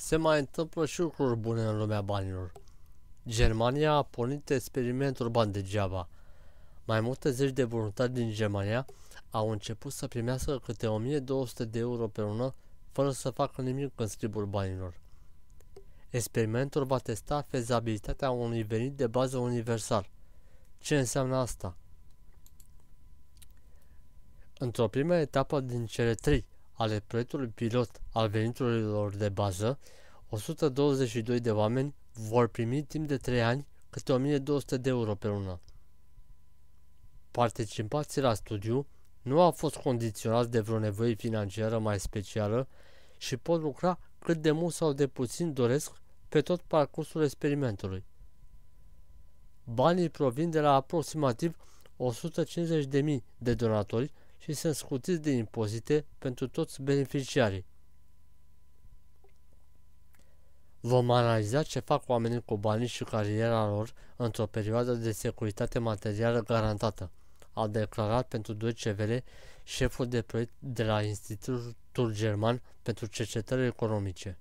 se mai întâmplă și lucruri bune în lumea banilor. Germania a pornit experimentul de degeaba. Mai multe zeci de voluntari din Germania au început să primească câte 1200 de euro pe lună fără să facă nimic în scribul banilor. Experimentul va testa fezabilitatea unui venit de bază universal. Ce înseamnă asta? Într-o primă etapă din cele trei ale proiectului pilot al veniturilor de bază, 122 de oameni vor primi timp de 3 ani câte 1200 de euro pe lună. Participații la studiu nu au fost condiționați de vreo nevoie financiară mai specială și pot lucra cât de mult sau de puțin doresc pe tot parcursul experimentului. Banii provin de la aproximativ 150.000 de donatori și sunt scutiți de impozite pentru toți beneficiarii. Vom analiza ce fac oamenii cu banii și cariera lor într-o perioadă de securitate materială garantată, a declarat pentru Deutsche Welle șeful de proiect de la Institutul German pentru Cercetări Economice.